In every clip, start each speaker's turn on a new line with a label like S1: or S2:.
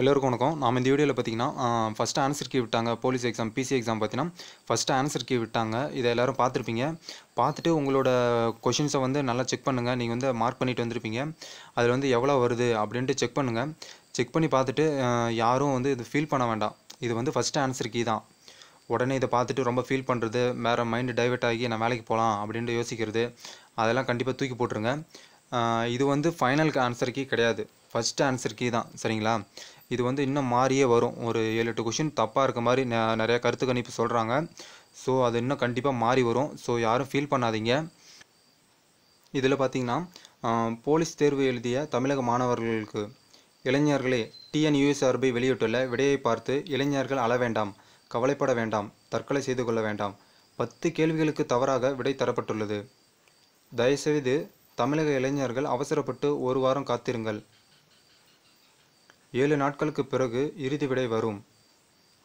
S1: எல்லோருக்கும் வணக்கம் நாம் இந்த வீடியோவில் பார்த்தீங்கன்னா ஃபஸ்ட்டு ஆன்சர் கீ விட்டாங்க போலீஸ் எக்ஸாம் பிசி எக்ஸாம் பார்த்தீங்கன்னா ஃபஸ்ட்டு ஆன்சர் கீ விட்டாங்க இதை எல்லோரும் பார்த்துருப்பீங்க பார்த்துட்டு உங்களோட கொஷின்ஸை வந்து நல்லா செக் பண்ணுங்கள் நீங்கள் வந்து மார்க் பண்ணிட்டு வந்திருப்பீங்க அதில் வந்து எவ்வளோ வருது அப்படின்ட்டு செக் பண்ணுங்கள் செக் பண்ணி பார்த்துட்டு யாரும் வந்து இது ஃபீல் பண்ண வேண்டாம் இது வந்து ஃபஸ்ட்டு ஆன்சர் கீ தான் உடனே இதை பார்த்துட்டு ரொம்ப ஃபீல் பண்ணுறது வேறு மைண்டு டைவெர்ட் ஆகி நான் வேலைக்கு போகலாம் அப்படின்ட்டு யோசிக்கிறது அதெல்லாம் கண்டிப்பாக தூக்கி போட்டுருங்க இது வந்து ஃபைனல் ஆன்சர் கீ கிடையாது ஃபஸ்ட்டு ஆன்சர் கீ தான் சரிங்களா இது வந்து இன்னும் மாறியே வரும் ஒரு ஏழு எட்டு கொஷின் தப்பாக இருக்க மாதிரி நிறையா கருத்து கணிப்பு சொல்கிறாங்க ஸோ அது இன்னும் கண்டிப்பாக மாறி வரும் ஸோ யாரும் ஃபீல் பண்ணாதீங்க இதில் பார்த்தீங்கன்னா போலீஸ் தேர்வு எழுதிய தமிழக மாணவர்களுக்கு இளைஞர்களே டிஎன்யூஎஸ்ஆர்பி வெளியிட்டுள்ள விடையை பார்த்து இளைஞர்கள் அள வேண்டாம் கவலைப்பட வேண்டாம் தற்கொலை செய்து கொள்ள வேண்டாம் பத்து கேள்விகளுக்கு தவறாக விடை தரப்பட்டுள்ளது தயவுசெய்து தமிழக இளைஞர்கள் அவசரப்பட்டு ஒரு வாரம் காத்திருங்கள் ஏழு நாட்களுக்கு பிறகு இறுதி விடை வரும்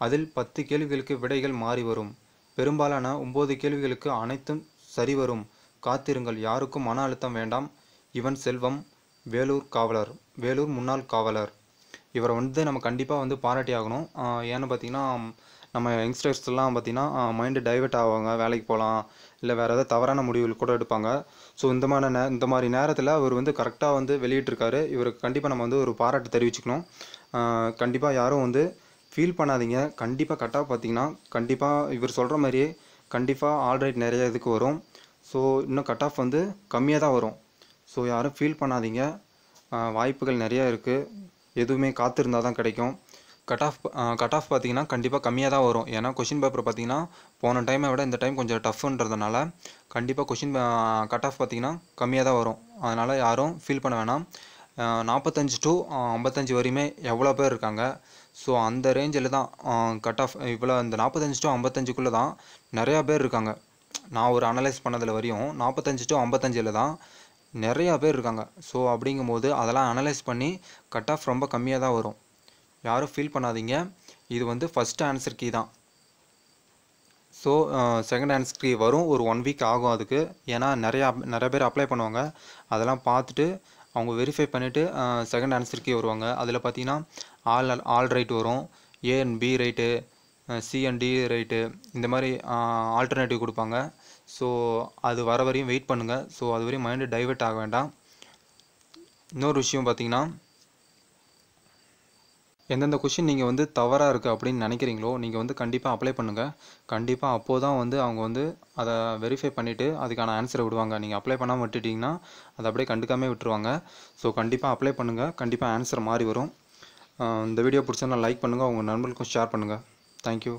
S1: அதில் பத்து கேள்விகளுக்கு விடைகள் மாறி வரும் பெரும்பாலான ஒம்பது கேள்விகளுக்கு அனைத்தும் சரிவரும் காத்திருங்கள் யாருக்கும் மன அழுத்தம் வேண்டாம் இவன் செல்வம் வேலூர் காவலர் வேலூர் முன்னாள் காவலர் இவரை வந்து நம்ம கண்டிப்பாக வந்து பாராட்டி ஆகணும் ஏன்னு பார்த்தீங்கன்னா நம்ம யங்ஸ்டர்ஸ்லாம் பார்த்திங்கன்னா மைண்டு டைவெர்ட் ஆவாங்க வேலைக்கு போகலாம் இல்லை வேறு ஏதாவது தவறான முடிவுகள் கூட எடுப்பாங்க ஸோ இந்த மாதிரி நே இந்த மாதிரி நேரத்தில் அவர் வந்து கரெக்டாக வந்து வெளியிட்டிருக்காரு இவருக்கு கண்டிப்பாக நம்ம வந்து ஒரு பாராட்டு தெரிவிச்சுக்கணும் கண்டிப்பாக யாரும் வந்து ஃபீல் பண்ணாதீங்க கண்டிப்பாக கரெக்டாக பார்த்தீங்கன்னா கண்டிப்பாக இவர் சொல்கிற மாதிரியே கண்டிப்பாக ஆல்ரைட் நிறைய இதுக்கு வரும் ஸோ இன்னும் கட் ஆஃப் வந்து கம்மியாக தான் வரும் ஸோ யாரும் ஃபீல் பண்ணாதீங்க வாய்ப்புகள் நிறையா இருக்குது எதுவுமே காத்திருந்தால் தான் கிடைக்கும் கட் ஆஃப் கட் ஆஃப் பார்த்தீங்கன்னா கண்டிப்பாக கம்மியாக தான் வரும் ஏன்னா கொஷின் பேப்பர் பார்த்தீங்கன்னா போன டைமை விட இந்த டைம் கொஞ்சம் டஃப்ன்றதுனால கண்டிப்பாக கொஷின் கட் ஆஃப் பார்த்தீங்கன்னா கம்மியாக தான் வரும் அதனால் யாரும் ஃபீல் பண்ண வேணாம் நாற்பத்தஞ்சு டு ஐம்பத்தஞ்சு வரையுமே எவ்வளோ பேர் இருக்காங்க ஸோ அந்த ரேஞ்சில் தான் கட் ஆஃப் இவ்வளோ இந்த நாற்பத்தஞ்சு டு ஐம்பத்தஞ்சுக்குள்ளே தான் நிறையா பேர் இருக்காங்க நான் ஒரு அனலைஸ் பண்ணதில் வரையும் நாற்பத்தஞ்சு டு ஐம்பத்தஞ்சில் தான் நிறையா பேர் இருக்காங்க ஸோ அப்படிங்கும்போது அதெல்லாம் அனலைஸ் பண்ணி கட் ஆஃப் ரொம்ப கம்மியாக தான் வரும் யாரும் ஃபீல் பண்ணாதீங்க இது வந்து ஃபஸ்ட் ஆன்சர் கீ தான் ஸோ செகண்ட் ஆன்சர் கீ வரும் ஒரு ஒன் வீக் ஆகும் அதுக்கு ஏன்னா நிறையா நிறைய பேர் அப்ளை பண்ணுவாங்க அதெல்லாம் பார்த்துட்டு அவங்க வெரிஃபை பண்ணிவிட்டு செகண்ட் ஆன்சர் கீ வருவாங்க அதில் பார்த்தீங்கன்னா ஆல் ஆல் ரைட் வரும் A and B right C and D right இந்த மாதிரி ஆல்டர்னேட்டிவ் கொடுப்பாங்க ஸோ அது வர வரையும் வெயிட் பண்ணுங்கள் ஸோ அது வரையும் மைண்டு டைவெர்ட் ஆக வேண்டாம் இன்னொரு விஷயம் பார்த்திங்கன்னா எந்தெந்த கொஷின் நீங்கள் வந்து தவறாக இருக்குது அப்படின்னு நினைக்கிறீங்களோ நீங்கள் வந்து கண்டிப்பாக அப்ளை பண்ணுங்கள் கண்டிப்பாக அப்போது தான் வந்து அவங்க வந்து அதை வெரிஃபை பண்ணிவிட்டு அதுக்கான ஆன்சரை விடுவாங்க நீங்கள் அப்ளை பண்ணாமல் விட்டுட்டிங்கன்னா அதை அப்படியே கண்டுக்காமல் விட்டுருவாங்க ஸோ கண்டிப்பாக அப்ளை பண்ணுங்கள் கண்டிப்பாக ஆன்சர் மாறி வரும் இந்த வீடியோ பிடிச்சதுனா லைக் பண்ணுங்கள் உங்கள் நண்பர்களுக்கும் ஷேர் பண்ணுங்கள் தேங்க்யூ